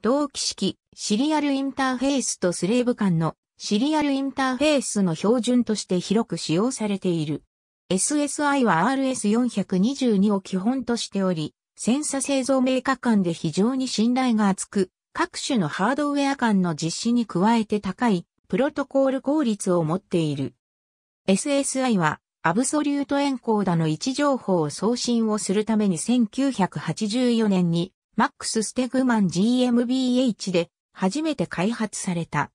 同期式、シリアルインターフェースとスレーブ間のシリアルインターフェースの標準として広く使用されている。SSI は RS422 を基本としており、センサ製造メーカー間で非常に信頼が厚く、各種のハードウェア間の実施に加えて高いプロトコール効率を持っている。SSI はアブソリュートエンコーダの位置情報を送信をするために1984年にマックス・ステグマン GmbH で初めて開発された。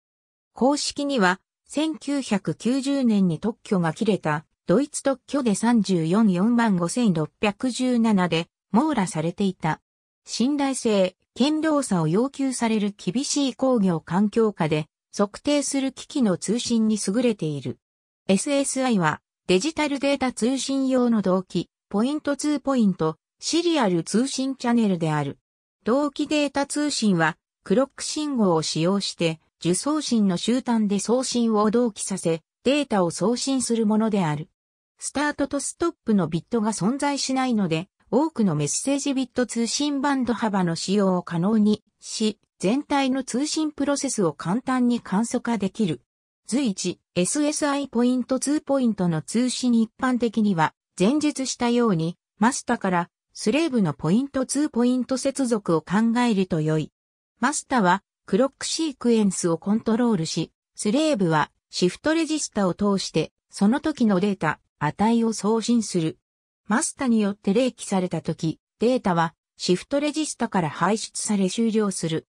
公式には1990年に特許が切れたドイツ特許で3445617で網羅されていた。信頼性、堅牢さを要求される厳しい工業環境下で測定する機器の通信に優れている。SSI はデジタルデータ通信用の動機、ポイント2ポイント、シリアル通信チャンネルである。同期データ通信は、クロック信号を使用して、受送信の終端で送信を同期させ、データを送信するものである。スタートとストップのビットが存在しないので、多くのメッセージビット通信バンド幅の使用を可能にし、全体の通信プロセスを簡単に簡素化できる。随一、SSI ポイント2ポイントの通信一般的には、前述したように、マスタからスレーブのポイント2ポイント接続を考えると良い。マスタはクロックシークエンスをコントロールし、スレーブはシフトレジスタを通してその時のデータ、値を送信する。マスタによって冷気された時、データはシフトレジスタから排出され終了する。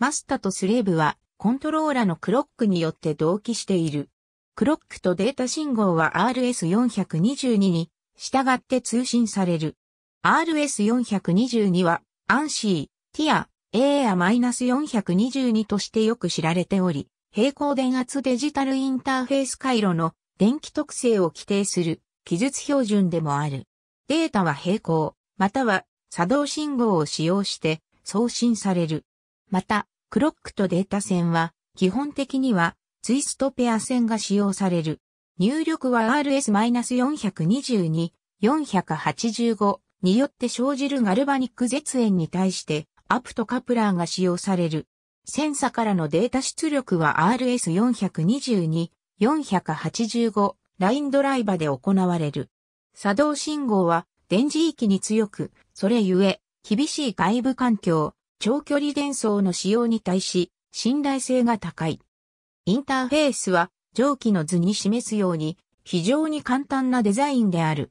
マスタとスレーブはコントローラのクロックによって同期している。クロックとデータ信号は RS422 に従って通信される。RS422 は、アンシー、ティア、エーア -422 としてよく知られており、平行電圧デジタルインターフェース回路の電気特性を規定する記述標準でもある。データは平行、または作動信号を使用して送信される。また、クロックとデータ線は、基本的にはツイストペア線が使用される。入力は RS-422、485、によって生じるガルバニック絶縁に対してアプトカプラーが使用される。センサからのデータ出力は RS422、485、ラインドライバで行われる。作動信号は電磁域に強く、それゆえ、厳しい外部環境、長距離伝送の使用に対し、信頼性が高い。インターフェースは、上記の図に示すように、非常に簡単なデザインである。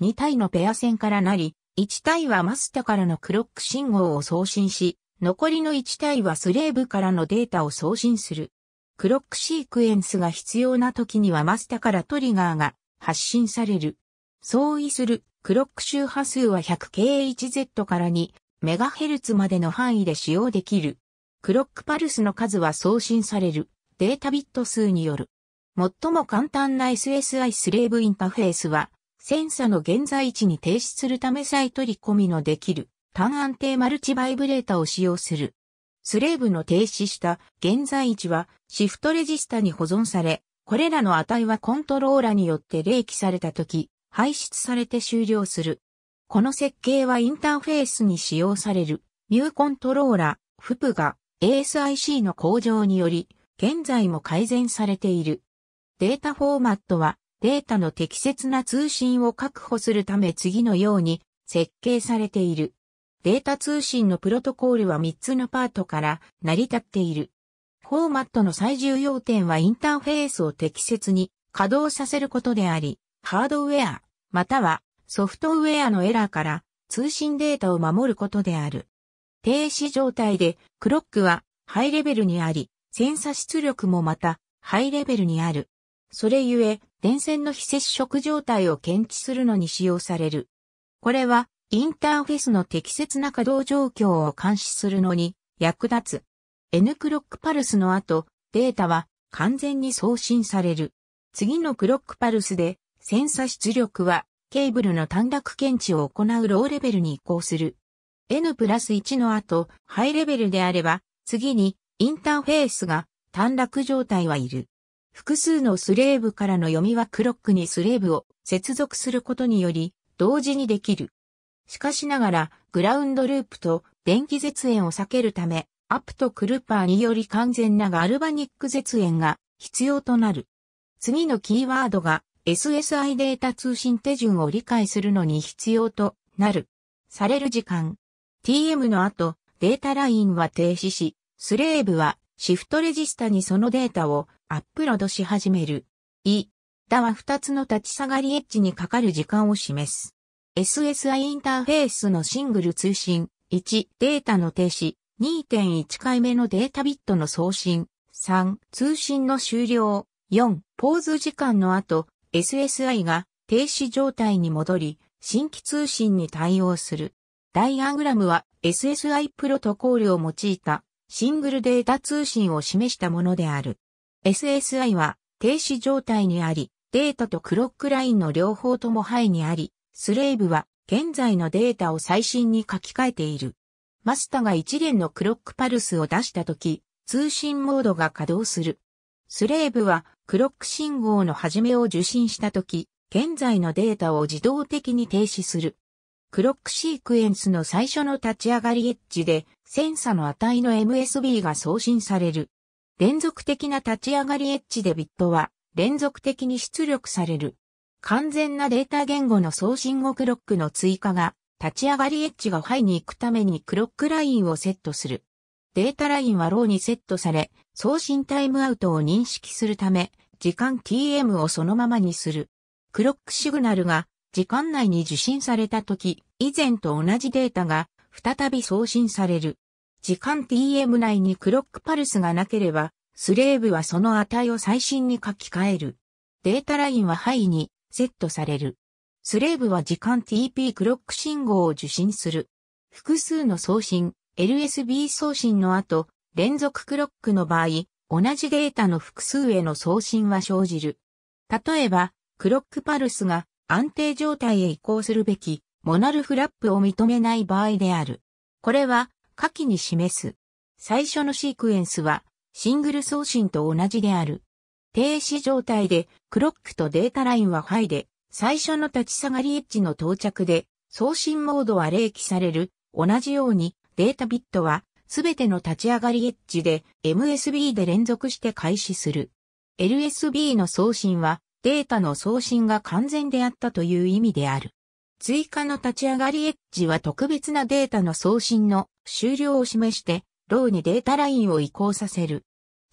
2体のペア線からなり、1体はマスタからのクロック信号を送信し、残りの1体はスレーブからのデータを送信する。クロックシークエンスが必要な時にはマスタからトリガーが発信される。相違するクロック周波数は 100kHz から 2MHz までの範囲で使用できる。クロックパルスの数は送信されるデータビット数による。最も簡単な SSI スレーブインターフェースはセンサの現在置に停止するため再取り込みのできる単安定マルチバイブレータを使用する。スレーブの停止した現在置はシフトレジスタに保存され、これらの値はコントローラによって冷気された時、排出されて終了する。この設計はインターフェースに使用されるミューコントローラ、フプが ASIC の向上により、現在も改善されている。データフォーマットはデータの適切な通信を確保するため次のように設計されている。データ通信のプロトコールは3つのパートから成り立っている。フォーマットの最重要点はインターフェースを適切に稼働させることであり、ハードウェア、またはソフトウェアのエラーから通信データを守ることである。停止状態でクロックはハイレベルにあり、センサ出力もまたハイレベルにある。それゆえ電線の非接触状態を検知するのに使用される。これは、インターフェースの適切な稼働状況を監視するのに役立つ。N クロックパルスの後、データは完全に送信される。次のクロックパルスで、センサ出力はケーブルの短絡検知を行うローレベルに移行する。N プラス1の後、ハイレベルであれば、次にインターフェースが短絡状態はいる。複数のスレーブからの読みはクロックにスレーブを接続することにより、同時にできる。しかしながら、グラウンドループと電気絶縁を避けるため、アップとクルーパーにより完全なガルバニック絶縁が必要となる。次のキーワードが SSI データ通信手順を理解するのに必要となる。される時間。TM の後、データラインは停止し、スレーブはシフトレジスタにそのデータをアップロードし始める。い、だは2つの立ち下がりエッジにかかる時間を示す。SSI インターフェースのシングル通信、1、データの停止、2.1回目のデータビットの送信、3、通信の終了、4、ポーズ時間の後、SSI が停止状態に戻り、新規通信に対応する。ダイアグラムは SSI プロトコールを用いたシングルデータ通信を示したものである。SSI は停止状態にあり、データとクロックラインの両方ともハイにあり、スレーブは現在のデータを最新に書き換えている。マスタが一連のクロックパルスを出したとき、通信モードが稼働する。スレーブはクロック信号の始めを受信したとき、現在のデータを自動的に停止する。クロックシークエンスの最初の立ち上がりエッジで、センサの値の MSB が送信される。連続的な立ち上がりエッジでビットは連続的に出力される。完全なデータ言語の送信後クロックの追加が立ち上がりエッジがハイに行くためにクロックラインをセットする。データラインはローにセットされ、送信タイムアウトを認識するため、時間 TM をそのままにする。クロックシグナルが時間内に受信された時、以前と同じデータが再び送信される。時間 tm 内にクロックパルスがなければ、スレーブはその値を最新に書き換える。データラインはハイにセットされる。スレーブは時間 TP クロック信号を受信する。複数の送信、LSB 送信の後、連続クロックの場合、同じデータの複数への送信は生じる。例えば、クロックパルスが安定状態へ移行するべき、モナルフラップを認めない場合である。これは、下記に示す。最初のシークエンスは、シングル送信と同じである。停止状態で、クロックとデータラインはハイで、最初の立ち下がりエッジの到着で、送信モードは冷気される。同じように、データビットは、すべての立ち上がりエッジで、MSB で連続して開始する。LSB の送信は、データの送信が完全であったという意味である。追加の立ち上がりエッジは特別なデータの送信の終了を示して、ローにデータラインを移行させる。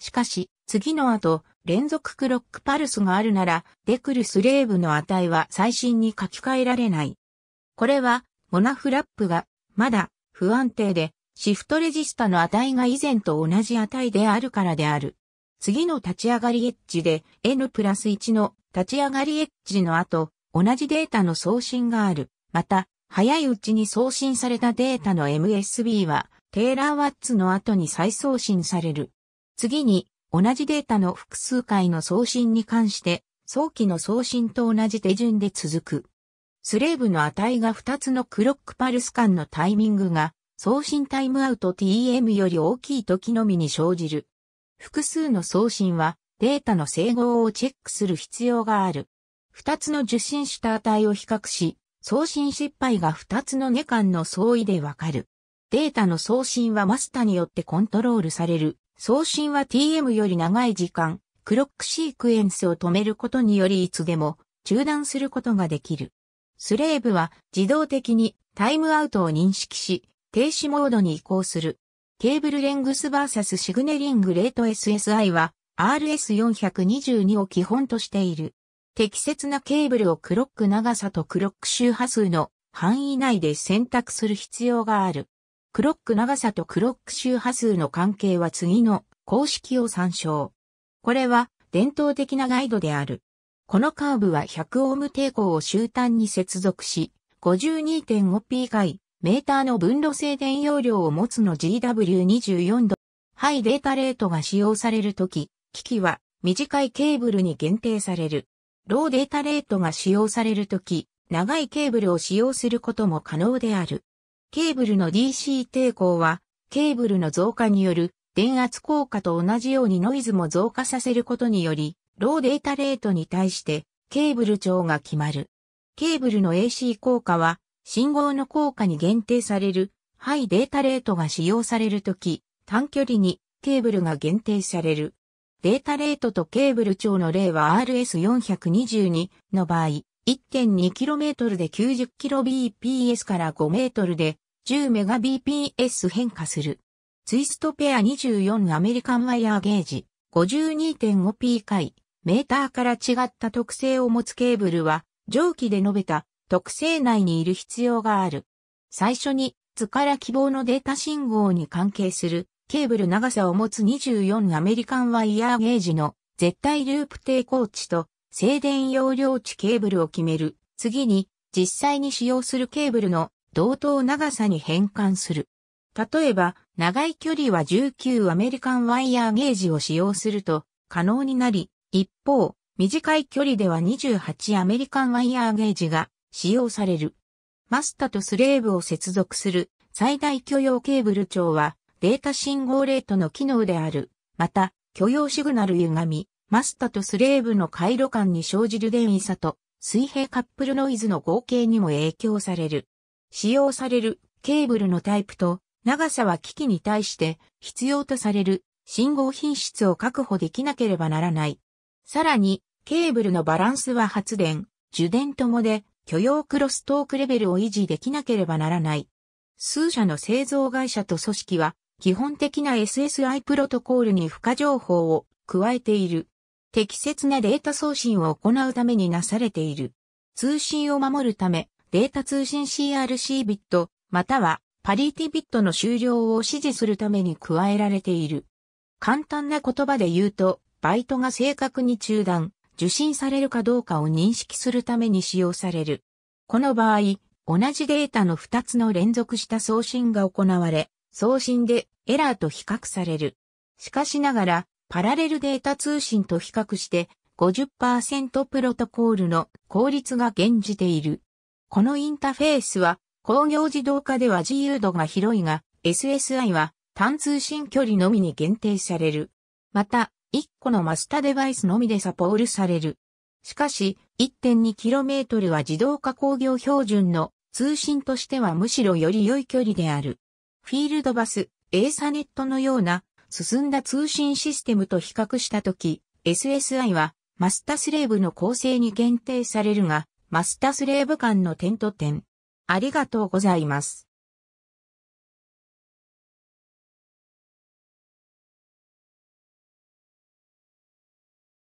しかし、次の後、連続クロックパルスがあるなら、デクルスレーブの値は最新に書き換えられない。これは、モナフラップが、まだ、不安定で、シフトレジスタの値が以前と同じ値であるからである。次の立ち上がりエッジで、N プラス1の立ち上がりエッジの後、同じデータの送信がある。また、早いうちに送信されたデータの MSB は、テーラーワッツの後に再送信される。次に、同じデータの複数回の送信に関して、早期の送信と同じ手順で続く。スレーブの値が2つのクロックパルス間のタイミングが、送信タイムアウト TM より大きい時のみに生じる。複数の送信は、データの整合をチェックする必要がある。二つの受信した値を比較し、送信失敗が二つの値間の相違でわかる。データの送信はマスタによってコントロールされる。送信は TM より長い時間、クロックシークエンスを止めることによりいつでも中断することができる。スレーブは自動的にタイムアウトを認識し、停止モードに移行する。ケーブルレングスバーサスシグネリングレート SSI は RS422 を基本としている。適切なケーブルをクロック長さとクロック周波数の範囲内で選択する必要がある。クロック長さとクロック周波数の関係は次の公式を参照。これは伝統的なガイドである。このカーブは100オーム抵抗を終端に接続し、52.5P 回メーターの分路静電容量を持つの GW24 度。ハイデータレートが使用されるとき、機器は短いケーブルに限定される。ローデータレートが使用されるとき、長いケーブルを使用することも可能である。ケーブルの DC 抵抗は、ケーブルの増加による電圧効果と同じようにノイズも増加させることにより、ローデータレートに対してケーブル長が決まる。ケーブルの AC 効果は、信号の効果に限定される、ハイデータレートが使用されるとき、短距離にケーブルが限定される。データレートとケーブル長の例は RS422 の場合、1.2km で 90kbps から 5m で 10Mbps 変化する。ツイストペア24アメリカンワイヤーゲージ 52.5p 回メーターから違った特性を持つケーブルは上記で述べた特性内にいる必要がある。最初に図から希望のデータ信号に関係するケーブル長さを持つ24アメリカンワイヤーゲージの絶対ループ抵抗値と静電容量値ケーブルを決める。次に実際に使用するケーブルの同等長さに変換する。例えば、長い距離は19アメリカンワイヤーゲージを使用すると可能になり、一方、短い距離では28アメリカンワイヤーゲージが使用される。マスタとスレーブを接続する最大許容ケーブル長はデータ信号レートの機能である。また、許容シグナル歪み、マスタとスレーブの回路間に生じる電位差と水平カップルノイズの合計にも影響される。使用されるケーブルのタイプと長さは機器に対して必要とされる信号品質を確保できなければならない。さらに、ケーブルのバランスは発電、受電ともで許容クロストークレベルを維持できなければならない。数社の製造会社と組織は基本的な SSI プロトコールに付加情報を加えている。適切なデータ送信を行うためになされている。通信を守るため、データ通信 CRC ビット、またはパリティビットの終了を指示するために加えられている。簡単な言葉で言うと、バイトが正確に中断、受信されるかどうかを認識するために使用される。この場合、同じデータの2つの連続した送信が行われ、送信でエラーと比較される。しかしながら、パラレルデータ通信と比較して50%プロトコールの効率が減じている。このインターフェースは工業自動化では自由度が広いが SSI は単通信距離のみに限定される。また、1個のマスタデバイスのみでサポールされる。しかし、1.2km は自動化工業標準の通信としてはむしろより良い距離である。フィールドバス、エーサネットのような進んだ通信システムと比較したとき、SSI はマスタスレーブの構成に限定されるが、マスタスレーブ間の点と点。ありがとうございます。